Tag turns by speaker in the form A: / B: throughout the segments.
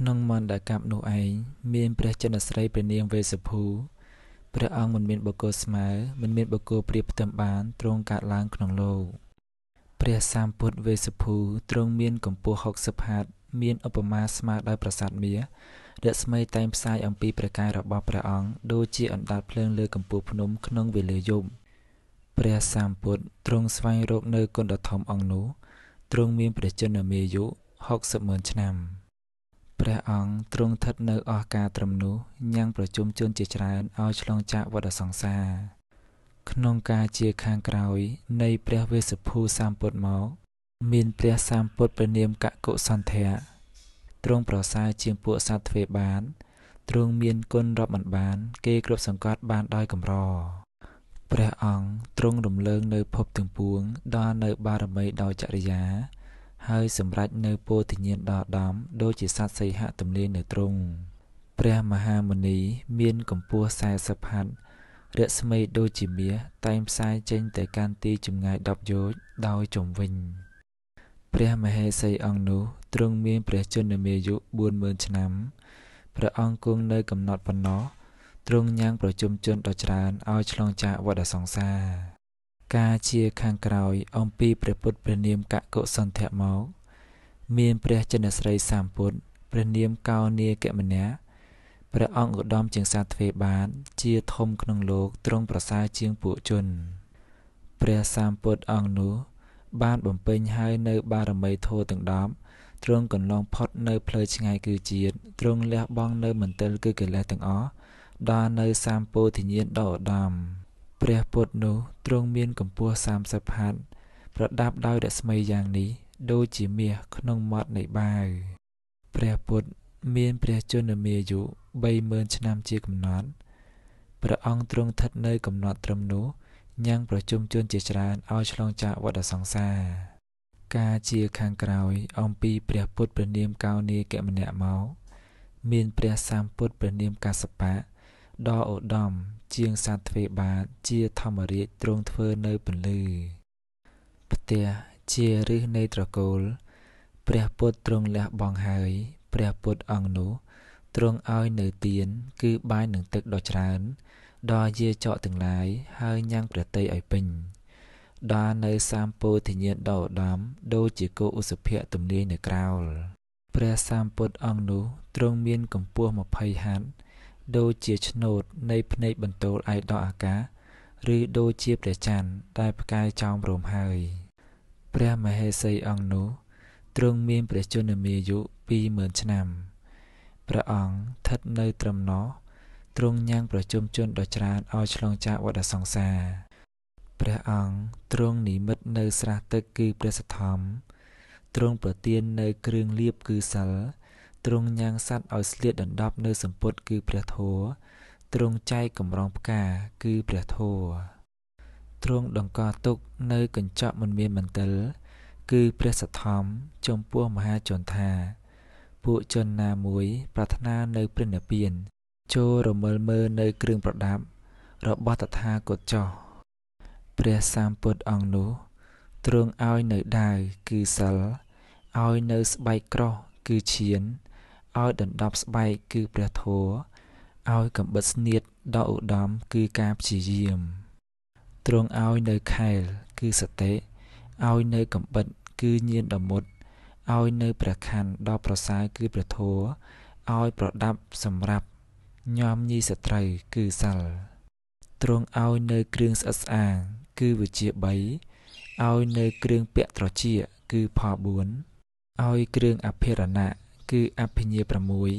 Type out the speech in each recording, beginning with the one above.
A: ក្នុងមន្តកាប់នោះឯងមានព្រះចិនស្រីព្រះនាងវេសភូព្រះអង្គមិនមានបុគ្គលស្មើមិនមានបុគ្គលប្រៀបផ្ទឹមបានទ្រង់កើតឡើងក្នុងលោកព្រះសម្ពុទ្ធវេសភូទ្រង់មានកម្ពស់60ហត្ថមានឧបមាស្មើដោយប្រាសាទមាសរស្មីតែងផ្សាយ អំពីព្រះកាយរបស់ព្រះអង្គដូចជាអណ្ដាតភ្លើងលើកំពូលភ្នំក្នុងវេលាយប់ព្រះសម្ពុទ្ធទ្រង់ស្វែងរកនៅគុណដ៏ធំអង្គនោះទ្រង់មានព្រះជន្មាយុ60ម៉ឺនឆ្នាំព្រះអង្គទ្រង់ស្ថិតនៅអស់ការត្រឹមនោះញ៉ាំងប្រជុំជនជាច្រើនឲ្យឆ្លងចាកវដ្តសង្សារក្នុងការជាខាងក្រោយនៃព្រះវេស្សភូសម្ពុទ្ធមកមានព្រះសម្ពុទ្ធព្រះនាមកកុសន្ធៈទ្រង់ប្រសើរជាងពួកសត្វទ្វេបានទ្រង់មានគុណរាប់មិនបាន គេគ្រប់សង្កត់បានដោយកម្រព្រះអង្គទ្រង់រំលើងនៅភពទាំងពួង ដល់នៅបារមីដោយចរិយាហើយសម្រេចនៅពោធិញ្ញាណដល់ដំដូចជាសត្វសីហៈទំលាញនៅទ្រង់ព្រះមហាមុនីមានកម្ពស់40ហត្ថរស្មីដូចជាមាសតែងផ្សាយចេញទៅកាន់ទីចម្ងាយ10យោជន៍ដោយជំវិញ ព្រះមហេសីអង្គនោះទ្រង់មានព្រះជន្មាយុ40000ឆ្នាំព្រះអង្គគង់នៅ កំណត់ប៉ុណ្ណោះទ្រង់ញ៉ាំងប្រជុំជនដ៏ច្រើនឲ្យឆ្លងចាកវដ្តសង្សារការជាខាងក្រោយអំពីព្រះពុទ្ធព្រះនាមកកុសន្ធៈមកមាន ព្រះចិនស្រីសម្ពុទ្ធព្រះនាមកោនាគមនៈព្រះអង្គឧត្តមជាងសាទ្វេបាន ជាធំក្នុងលោកទ្រង់ប្រសើរជាងពួកជន ព្រះសម្ពុទ្ធអង្គនោះ បានបំពេញហើយនៅ បារមីធម៌ទាំង10ទ្រង់កន្លងផុតនៅផ្លូវឆ្ងាយគឺជាតិទ្រង់លះបង់នៅមន្ទិលគឺកិលេសទាំងអស់ដល់នៅសម្ពោធិញ្ញាណដ៏ឧត្តមព្រះពុទ្ធនោះទ្រង់មានកម្ពស់30ហត្ថប្រដាប់ដោយរស្មីយ៉ាងនេះដូចជាមាសក្នុងមាត់នៃបាវព្រះពុទ្ធមានព្រះជន្មាយុ30000ឆ្នាំជាកំណត់ព្រះអង្គទ្រង់ស្ថិតនៅកំណត់ត្រឹមនោះញ៉ាំងប្រជុំជនជាច្រើនឲ្យឆ្លងចាកវដ្តសង្សារការជាខាងក្រោយអំពីព្រះពុទ្ធព្រះនាមកោនាគមនៈមកមានព្រះសម្ពុទ្ធព្រះនាមកសបៈដ៏ឧត្តមជាងសត្វទ្វេបាទជាធម្មរាជទ្រង់ធ្វើនៅពន្លឺផ្ទះជាឫសនៃត្រកូល ព្រះពុទ្ធទ្រង់លះបង់ហើយព្រះពុទ្ធអង្គនោះទ្រង់ឲ្យនៅទៀនគឺបាយនឹងទឹកដ៏ច្រើន ដល់យាចកទាំងឡាយហើយញ៉ាំងប្រតិយឲ្យពេញដល់នៅសាមពោធិញ្ញាដ៏ឧត្តមដូចជាគោឧសភៈទំនាយនៅក្រោលព្រះសម្ពុទ្ធអង្គនោះទ្រង់មានកម្ពស់20ហត្ថដូចជាឆ្នូតនៃភ្នែកបន្ទោលឯដកអាកាសឬដូចជាព្រះច័ន្ទដែលផ្កាយចោមរោមហើយព្រះមហេសីអង្គនោះទ្រង់មានព្រះជន្មាយុ20000ឆ្នាំព្រះអង្គស្ថិតនៅត្រឹមណោះទ្រង់ញ៉ាំងប្រជុំជនដ៏ច្រើនឲ្យឆ្លងចាកវដ្តសង្សារព្រះអង្គទ្រង់និមិត្តនៅស្រះទឹកគឺព្រះសទ្ធំទ្រង់ប្រទាននៅគ្រឿងលៀបគឺសិលទ្រង់ញ៉ាំងសត្វឲ្យស្លៀកដណ្ដប់នៅសម្ពុតគឺព្រះធម៌ទ្រង់ចែកកម្រងផ្កាគឺព្រះធម៌ទ្រង់ដង្កល់ទុកនៅកញ្ចក់មិនមានមន្ទិលគឺព្រះសទ្ធំចំពោះមហាជនថា ពួកជនណាមួយប្រាថ្នានៅព្រះនិព្វានចូលរមិលមើលនៅគ្រឿងប្រដាប់ របស់តថាគតចោះព្រះសម្ពុទ្ធអង្គនោះទ្រង់ឲ្យនៅដាវគឺសិលឲ្យនៅស្បែកក្រោះគឺឈានឲ្យដណ្ដប់ស្បែកគឺព្រះធម៌ឲ្យកំបិតស្នៀតដ៏ឧត្តមគឺការព្យាយាមទ្រង់ឲ្យនៅខែលគឺសតិឲ្យនៅកំបិតគឺញាណដ៏មុតឲ្យនៅព្រះខ័នដ៏ប្រសើរគឺព្រះធម៌ឲ្យប្រដាប់សម្រាប់ញោមញីសត្រូវគឺសិលទ្រង់ឲ្យនៅគ្រឿងស្អិតស្អាងគឺវិជា3ឲ្យនៅគ្រឿងពាក់ត្រចៀកគឺផល4ឲ្យគ្រឿងអភិរណៈគឺអភិញ្ញា6ឲ្យ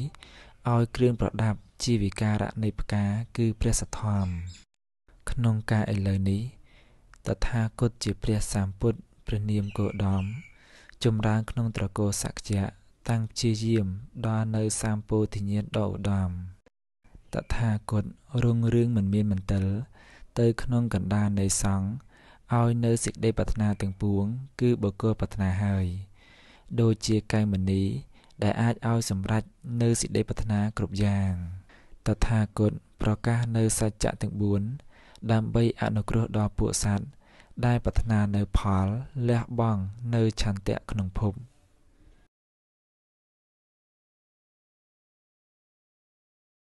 A: គ្រឿងប្រដាប់ជាវិការៈនៃផ្កាគឺព្រះសទ្ធម្មក្នុងការឥឡូវនេះតថាគតជា ព្រះសម្ពុទ្ធព្រះនាមគោដមចម្រើនក្នុងត្រកូលសក្យៈតាំងព្យាយាមដល់នៅសម្ពោធិញ្ញាដ៏ឧត្តមតថាគតរុងរឿងមិនមានមន្ទិលទៅ ក្នុងកណ្ដាលនៃសង្ឃឲ្យនៅសេចក្តីប្រាថ្នាទាំងពួងគឺបុគ្គលប្រាថ្នាហើយ ដូចជាកែមនីដែលអាចឲ្យសម្រេចនៅសេចក្តីប្រាថ្នាគ្រប់យ៉ាងតថាគតប្រកាសនៅសច្ចៈទាំង4ដើម្បីអនុគ្រោះដល់ពួកសត្វដែលប្រាថ្នានៅផលលះបង់នៅឆន្ទៈក្នុងភព។